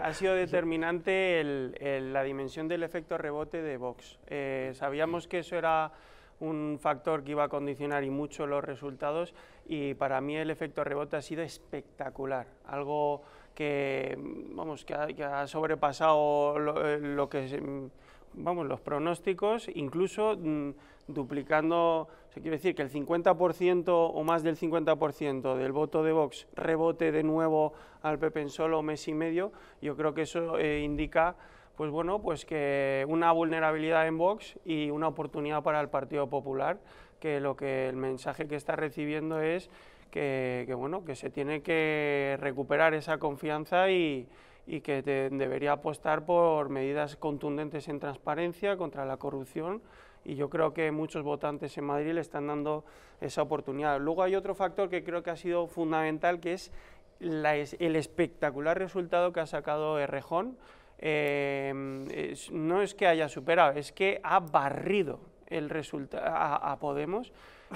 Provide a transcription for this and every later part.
Ha sido determinante la dimensión del efecto rebote de Vox. Eh, sabíamos que eso era un factor que iba a condicionar y mucho los resultados y para mí el efecto rebote ha sido espectacular, algo que, vamos, que, ha, sobrepasado lo eh, que vamos, los pronósticos, incluso mm, duplicando, o quiero decir que el 50% o más del 50% del voto de Vox rebote de nuevo al PP en solo mes y medio, yo creo que eso eh, indica pues bueno, pues que una vulnerabilidad en Vox y una oportunidad para el Partido Popular, que lo que el mensaje que está recibiendo es que bueno, que se tiene que recuperar esa confianza y, y que debería apostar por medidas contundentes en transparencia contra la corrupción y yo creo que muchos votantes en Madrid le están dando esa oportunidad. Luego hay otro factor que creo que ha sido fundamental que es el espectacular resultado que ha sacado Errejón. Eh, no es que haya superado, es que ha barrido el a, a, Podemos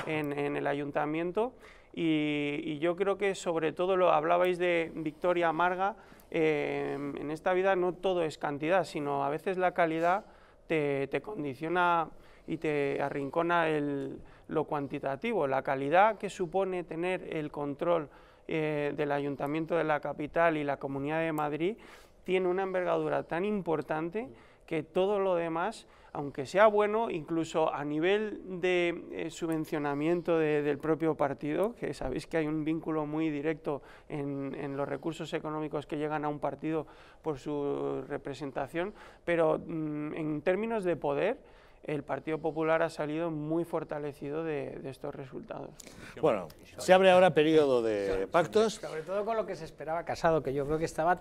en, el ayuntamiento y, yo creo que sobre todo lo hablabais de Victoria Amarga, eh, en esta vida no todo es cantidad, sino a veces la calidad te, condiciona y te arrincona el, lo cuantitativo, la calidad que supone tener el control eh, del Ayuntamiento de la Capital y la Comunidad de Madrid tiene una envergadura tan importante que todo lo demás, aunque sea bueno, incluso a nivel de eh, subvencionamiento del propio partido, que sabéis que hay un vínculo muy directo en, los recursos económicos que llegan a un partido por su representación, pero mm, en términos de poder, el Partido Popular ha salido muy fortalecido de, estos resultados. Bueno, se abre ahora periodo de pactos. Sobre todo con lo que se esperaba Casado, que yo creo que estaba